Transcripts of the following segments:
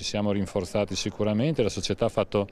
Ci siamo rinforzati sicuramente, la società ha fatto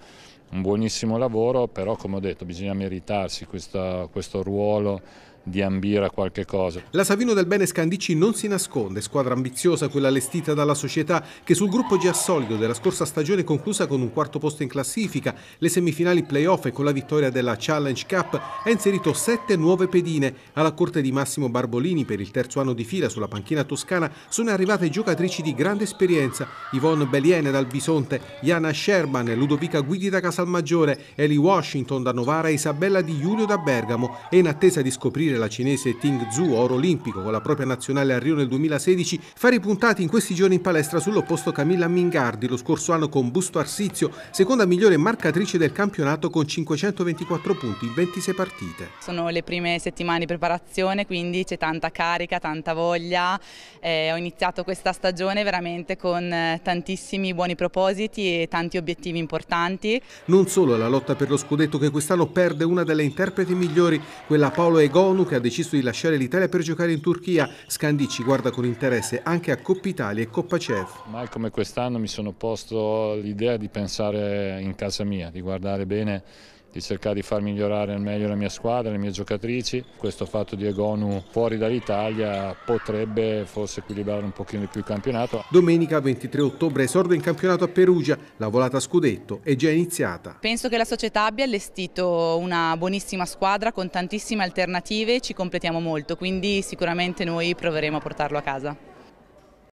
un buonissimo lavoro, però come ho detto bisogna meritarsi questa, questo ruolo di ambire a qualche cosa. La Savino del Bene Scandici non si nasconde, squadra ambiziosa quella allestita dalla società che sul gruppo già solido della scorsa stagione conclusa con un quarto posto in classifica, le semifinali playoff e con la vittoria della Challenge Cup ha inserito sette nuove pedine. Alla corte di Massimo Barbolini per il terzo anno di fila sulla panchina toscana sono arrivate giocatrici di grande esperienza, Yvonne Beliene dal Bisonte, Jana Sherman, Ludovica Guidi da Casablanca, Salmaggiore, Ellie Washington da Novara e Isabella Di Giulio da Bergamo e in attesa di scoprire la cinese Ting Zhu, oro olimpico con la propria nazionale a Rio nel 2016, fa ripuntati in questi giorni in palestra sull'opposto Camilla Mingardi, lo scorso anno con Busto Arsizio, seconda migliore marcatrice del campionato con 524 punti in 26 partite. Sono le prime settimane di preparazione, quindi c'è tanta carica, tanta voglia. Eh, ho iniziato questa stagione veramente con eh, tantissimi buoni propositi e tanti obiettivi importanti. Non solo la lotta per lo scudetto che quest'anno perde una delle interpreti migliori, quella Paolo Egonu che ha deciso di lasciare l'Italia per giocare in Turchia. Scandicci guarda con interesse anche a Coppa Italia e Coppa CEF. Mai come quest'anno mi sono posto l'idea di pensare in casa mia, di guardare bene di cercare di far migliorare al meglio la mia squadra, le mie giocatrici. Questo fatto di Egonu fuori dall'Italia potrebbe forse equilibrare un pochino di più il campionato. Domenica 23 ottobre esordio in campionato a Perugia, la volata scudetto è già iniziata. Penso che la società abbia allestito una buonissima squadra con tantissime alternative, ci completiamo molto, quindi sicuramente noi proveremo a portarlo a casa.